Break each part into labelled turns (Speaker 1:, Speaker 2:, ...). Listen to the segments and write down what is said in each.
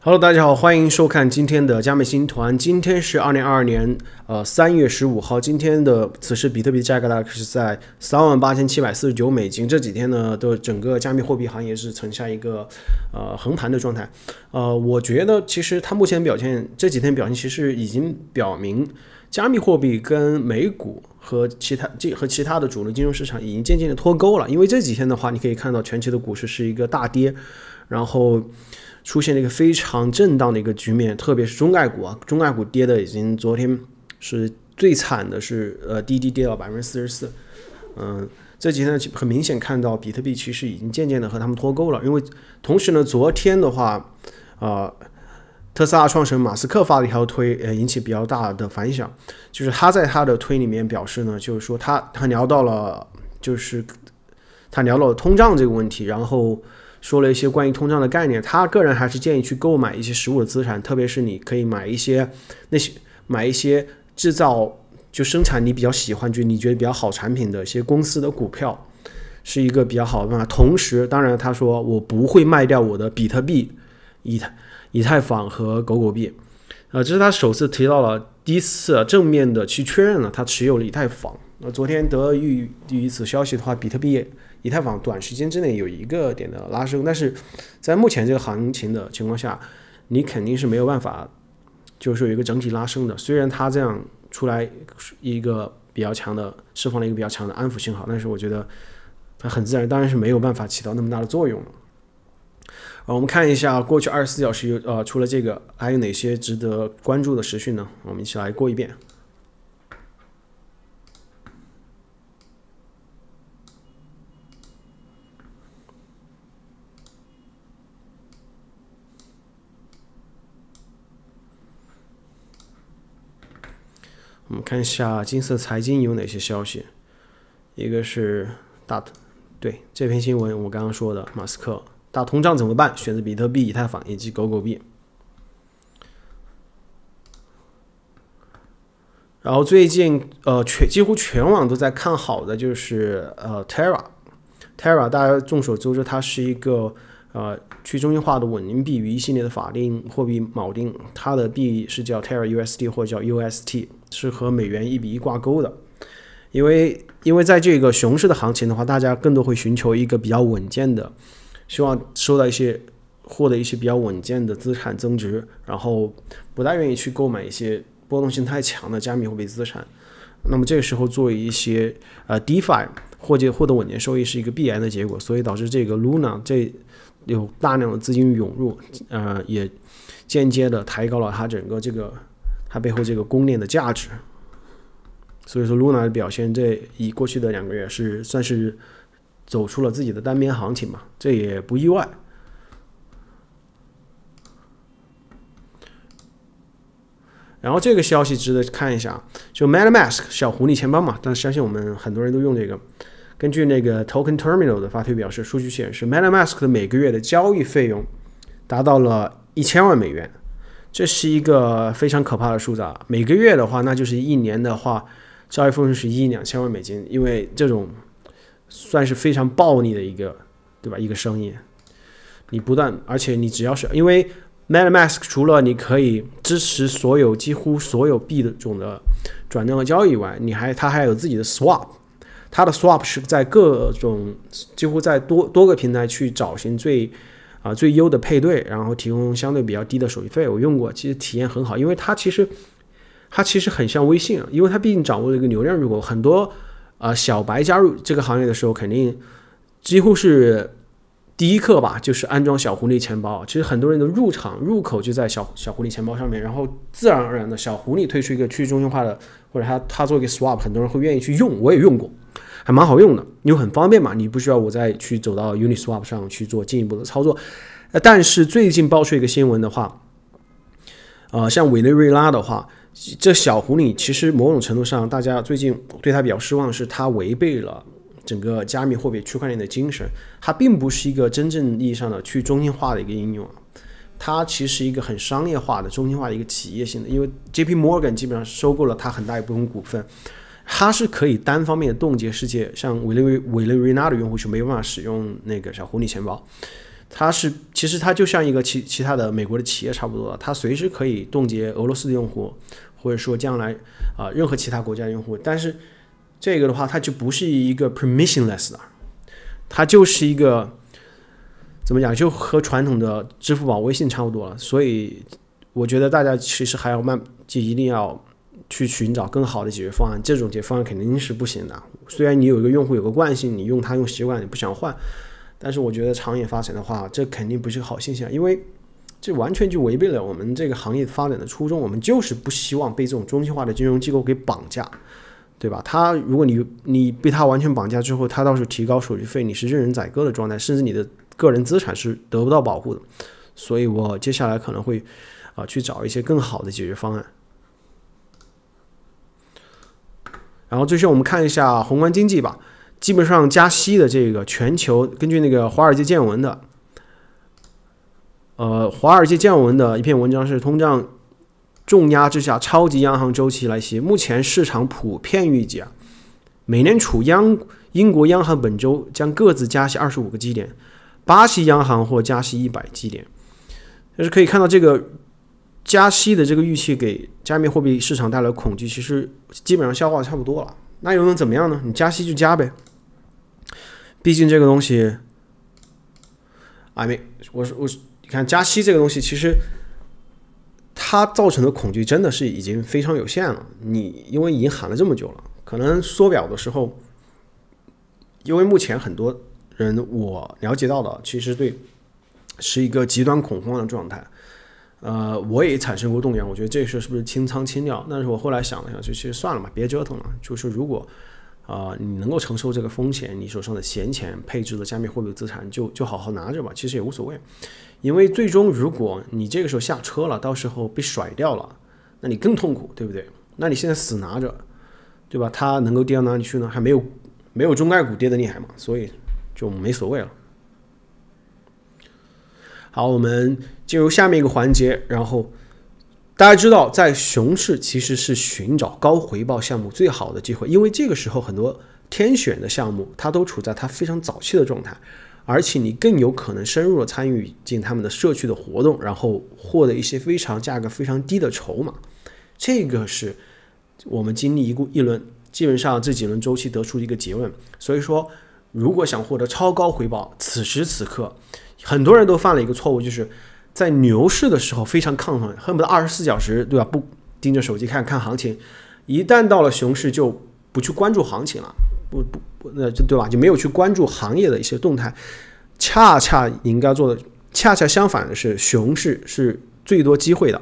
Speaker 1: Hello，大家好，欢迎收看今天的加密星团。今天是二零二二年呃三月十五号。今天的此时，比特币价格大概是在三万八千七百四十九美金。这几天呢，的整个加密货币行业是呈现一个呃横盘的状态。呃，我觉得其实它目前表现，这几天表现其实已经表明，加密货币跟美股和其他这和其他的主流金融市场已经渐渐的脱钩了。因为这几天的话，你可以看到全球的股市是一个大跌，然后。出现了一个非常震荡的一个局面，特别是中概股啊，中概股跌的已经昨天是最惨的，是呃滴滴跌到百分之四十四，嗯，这几天很明显看到比特币其实已经渐渐的和他们脱钩了，因为同时呢，昨天的话啊，特斯拉创始人马斯克发了一条推，呃，引起比较大的反响，就是他在他的推里面表示呢，就是说他他聊到了就是他聊到了通胀这个问题，然后。说了一些关于通胀的概念，他个人还是建议去购买一些实物的资产，特别是你可以买一些那些买一些制造就生产你比较喜欢就你觉得比较好产品的一些公司的股票，是一个比较好的办法。同时，当然他说我不会卖掉我的比特币、以以太坊和狗狗币，呃，这是他首次提到了第一次正面的去确认了他持有以太坊。那昨天得于于此消息的话，比特币。以太坊短时间之内有一个点的拉升，但是在目前这个行情的情况下，你肯定是没有办法，就是说有一个整体拉升的。虽然它这样出来一个比较强的释放了一个比较强的安抚信号，但是我觉得它很自然，当然是没有办法起到那么大的作用了。啊，我们看一下过去二十四小时有呃除了这个还有哪些值得关注的时讯呢？我们一起来过一遍。我们看一下金色财经有哪些消息。一个是大对这篇新闻我刚刚说的，马斯克大通胀怎么办？选择比特币、以太坊以及狗狗币。然后最近呃全几乎全网都在看好的就是呃 Terra，Terra 大家众所周知，它是一个呃去中心化的稳定币与一系列的法定货币锚定，它的币是叫 Terra USD 或叫 UST。是和美元一比一挂钩的，因为因为在这个熊市的行情的话，大家更多会寻求一个比较稳健的，希望收到一些获得一些比较稳健的资产增值，然后不太愿意去购买一些波动性太强的加密货币资产。那么这个时候，做一些呃 DeFi 获接获得稳健收益是一个必然的结果，所以导致这个 Luna 这有大量的资金涌入，呃，也间接的抬高了它整个这个。它背后这个公链的价值，所以说 Luna 的表现这以过去的两个月是算是走出了自己的单边行情嘛，这也不意外。然后这个消息值得看一下啊，就 MetaMask 小狐狸钱包嘛，但是相信我们很多人都用这个。根据那个 Token Terminal 的发推表示，数据显示 MetaMask 的每个月的交易费用达到了一千万美元。这是一个非常可怕的数字啊！每个月的话，那就是一年的话，交易费用是一亿两千万美金。因为这种算是非常暴利的一个，对吧？一个生意，你不断，而且你只要是因为 Mad m a s k 除了你可以支持所有几乎所有币种的转账和交易以外，你还它还有自己的 Swap，它的 Swap 是在各种几乎在多多个平台去找寻最。啊，最优的配对，然后提供相对比较低的手续费，我用过，其实体验很好，因为它其实它其实很像微信，因为它毕竟掌握了一个流量入口。很多呃小白加入这个行业的时候，肯定几乎是第一课吧，就是安装小狐狸钱包。其实很多人的入场入口就在小小狐狸钱包上面，然后自然而然的小狐狸推出一个去中心化的，或者它它做一个 swap，很多人会愿意去用，我也用过。还蛮好用的，因为很方便嘛，你不需要我再去走到 Uniswap 上去做进一步的操作。呃，但是最近爆出一个新闻的话，呃，像委内瑞拉的话，这小狐狸其实某种程度上，大家最近对它比较失望，是它违背了整个加密货币区块链的精神，它并不是一个真正意义上的去中心化的一个应用啊，它其实一个很商业化的中心化的一个企业性的，因为 J P Morgan 基本上收购了它很大一部分股份。它是可以单方面冻结世界，像委内瑞委内瑞拉的用户是没办法使用那个小狐狸钱包。它是其实它就像一个其其他的美国的企业差不多，它随时可以冻结俄罗斯的用户，或者说将来啊任何其他国家的用户。但是这个的话，它就不是一个 permissionless 的，它就是一个怎么讲，就和传统的支付宝、微信差不多了。所以我觉得大家其实还要慢，就一定要。去寻找更好的解决方案，这种解决方案肯定是不行的。虽然你有一个用户有个惯性，你用它用习惯，你不想换，但是我觉得长远发展的话，这肯定不是个好现象，因为这完全就违背了我们这个行业发展的初衷。我们就是不希望被这种中心化的金融机构给绑架，对吧？他如果你你被他完全绑架之后，他到时候提高手续费，你是任人宰割的状态，甚至你的个人资产是得不到保护的。所以我接下来可能会啊去找一些更好的解决方案。然后，首先我们看一下宏观经济吧。基本上加息的这个全球，根据那个华尔街见闻的，呃，华尔街见闻的一篇文章是：通胀重压之下，超级央行周期来袭。目前市场普遍预计啊，美联储央、英国央行本周将各自加息二十五个基点，巴西央行或加息一百基点。但是可以看到这个。加息的这个预期给加密货币市场带来恐惧，其实基本上消化差不多了。那又能怎么样呢？你加息就加呗，毕竟这个东西，i mean，我我，你看加息这个东西，其实它造成的恐惧真的是已经非常有限了。你因为已经喊了这么久了，可能缩表的时候，因为目前很多人我了解到的，其实对是一个极端恐慌的状态。呃，我也产生过动摇，我觉得这事是不是清仓清掉？但是我后来想了想，就其实算了吧，别折腾了。就是如果啊，你能够承受这个风险，你手上的闲钱配置的加密货币资产，就就好好拿着吧。其实也无所谓，因为最终如果你这个时候下车了，到时候被甩掉了，那你更痛苦，对不对？那你现在死拿着，对吧？它能够跌到哪里去呢？还没有没有中概股跌的厉害嘛，所以就没所谓了。好，我们进入下面一个环节。然后大家知道，在熊市其实是寻找高回报项目最好的机会，因为这个时候很多天选的项目，它都处在它非常早期的状态，而且你更有可能深入的参与进他们的社区的活动，然后获得一些非常价格非常低的筹码。这个是我们经历一个一轮，基本上这几轮周期得出的一个结论。所以说，如果想获得超高回报，此时此刻。很多人都犯了一个错误，就是在牛市的时候非常亢奋，恨不得二十四小时对吧？不盯着手机看看行情，一旦到了熊市就不去关注行情了，不不那就对吧？就没有去关注行业的一些动态。恰恰你应该做的，恰恰相反的是，熊市是最多机会的。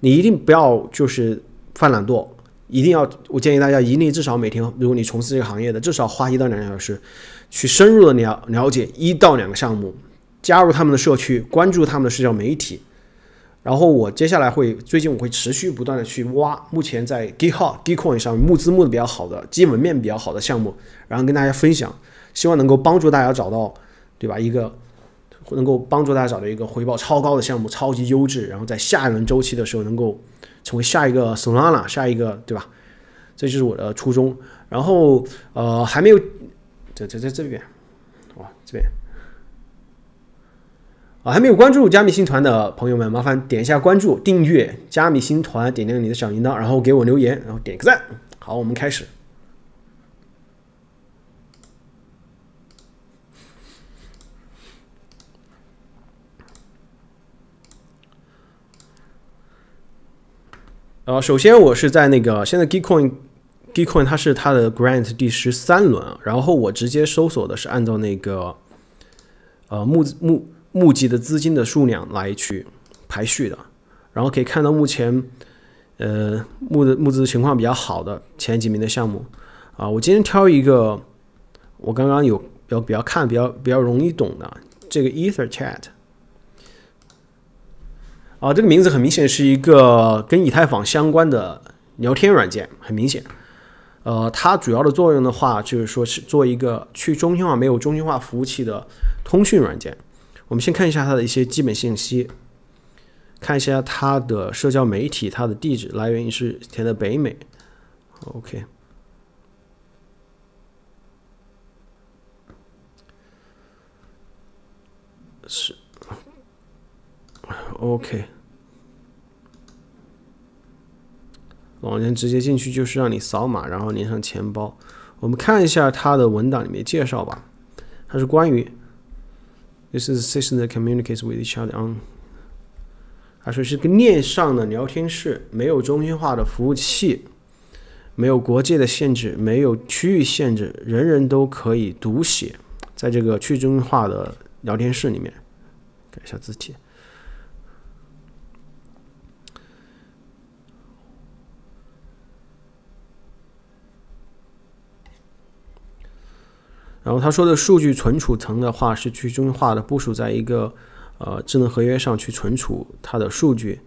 Speaker 1: 你一定不要就是犯懒惰，一定要我建议大家，一定至少每天，如果你从事这个行业的，至少花一到两个小时，去深入的了了解一到两个项目。加入他们的社区，关注他们的社交媒体，然后我接下来会，最近我会持续不断的去挖，目前在 GitHub、Bitcoin 上募资募的比较好的，基本面比较好的项目，然后跟大家分享，希望能够帮助大家找到，对吧？一个能够帮助大家找到一个回报超高的项目，超级优质，然后在下一轮周期的时候能够成为下一个 Solana，下一个对吧？这就是我的初衷。然后呃，还没有，在在在这边，哇，这边。啊，还没有关注加密星团的朋友们，麻烦点一下关注、订阅加密星团，点亮你的小铃铛，然后给我留言，然后点个赞。好，我们开始。呃，首先我是在那个现在 g k c o i n g k c o i n 它是它的 Grant 第十三轮，然后我直接搜索的是按照那个呃木木。募集的资金的数量来去排序的，然后可以看到目前，呃，募的募资情况比较好的前几名的项目啊。我今天挑一个，我刚刚有比较比较看比较比较容易懂的这个 EtherChat 啊，这个名字很明显是一个跟以太坊相关的聊天软件，很明显，呃，它主要的作用的话就是说是做一个去中心化、没有中心化服务器的通讯软件。我们先看一下它的一些基本信息，看一下它的社交媒体，它的地址来源于是填的北美。OK，OK，网站直接进去就是让你扫码，然后连上钱包。我们看一下它的文档里面介绍吧，它是关于。This is a system that communicates with each other on。他说是个链上的聊天室，没有中心化的服务器，没有国界的限制，没有区域限制，人人都可以读写，在这个去中心化的聊天室里面。改一下字体。然后他说的数据存储层的话是去中心化的部署在一个呃智能合约上去存储它的数据。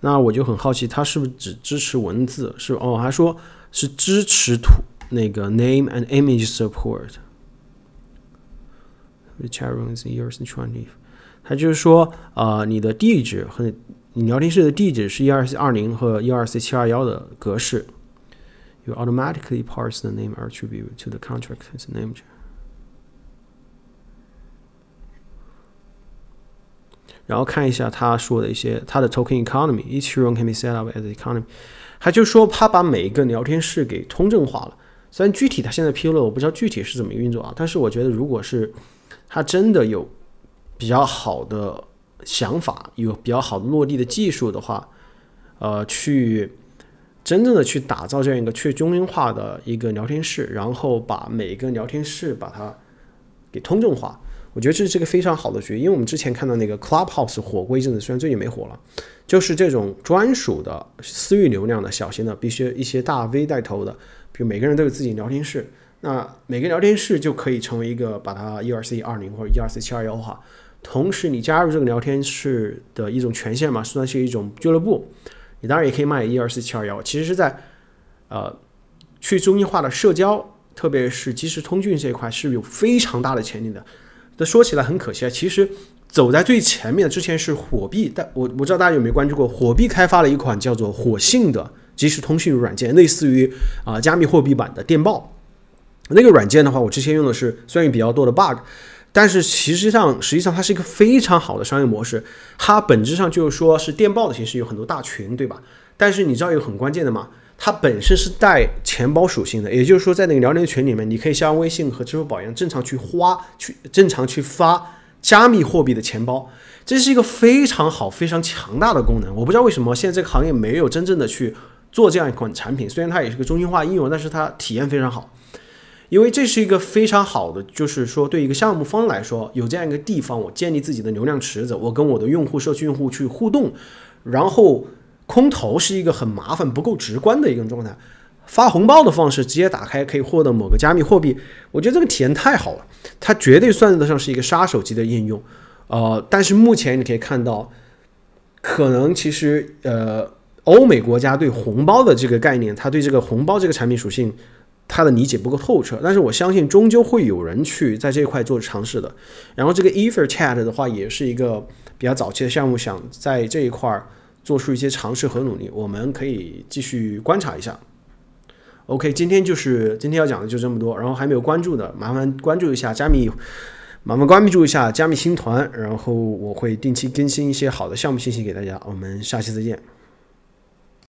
Speaker 1: 那我就很好奇，它是不是只支持文字？是哦，还说是支持图，那个 name and image support。h challenge r s e t y 它就是说，呃，你的地址和你聊天室的地址是 E2C20 和 E2C721 的格式。You automatically parse the name attribute to the contract's name。然后看一下他说的一些他的 token economy，e a c h r o o m can be set up as economy。他就说他把每一个聊天室给通证化了。虽然具体他现在披露了，我不知道具体是怎么运作啊。但是我觉得如果是他真的有比较好的想法，有比较好的落地的技术的话，呃，去。真正的去打造这样一个去中心化的一个聊天室，然后把每个聊天室把它给通众化，我觉得这是个非常好的局，因为我们之前看到那个 Clubhouse 火过一阵子，虽然最近没火了，就是这种专属的私域流量的小型的，必须一些大 V 带头的，比如每个人都有自己聊天室，那每个聊天室就可以成为一个把它1 r c 2 0或者1 r c 7 2 1化，同时你加入这个聊天室的一种权限嘛，算是一种俱乐部。你当然也可以卖一二四七二幺，其实是在，呃，去中心化的社交，特别是即时通讯这一块是有非常大的潜力的。这说起来很可惜啊，其实走在最前面，的之前是火币，但我我不知道大家有没有关注过，火币开发了一款叫做火信的即时通讯软件，类似于啊加密货币版的电报。那个软件的话，我之前用的是，虽然比较多的 bug。但是实际上，实际上它是一个非常好的商业模式，它本质上就是说是电报的形式，有很多大群，对吧？但是你知道一个很关键的嘛，它本身是带钱包属性的，也就是说，在那个聊天群里面，你可以像微信和支付宝一样正常去花，去正常去发加密货币的钱包，这是一个非常好、非常强大的功能。我不知道为什么现在这个行业没有真正的去做这样一款产品，虽然它也是个中心化应用，但是它体验非常好。因为这是一个非常好的，就是说对一个项目方来说，有这样一个地方，我建立自己的流量池子，我跟我的用户、社区用户去互动。然后，空投是一个很麻烦、不够直观的一种状态。发红包的方式，直接打开可以获得某个加密货币，我觉得这个体验太好了，它绝对算得上是一个杀手级的应用。呃，但是目前你可以看到，可能其实呃，欧美国家对红包的这个概念，它对这个红包这个产品属性。他的理解不够透彻，但是我相信终究会有人去在这一块做尝试的。然后这个 Ether Chat 的话也是一个比较早期的项目，想在这一块做出一些尝试和努力，我们可以继续观察一下。OK，今天就是今天要讲的就这么多。然后还没有关注的，麻烦关注一下加密，麻烦关注一下加密星团。然后我会定期更新一些好的项目信息给大家。我们下期再见。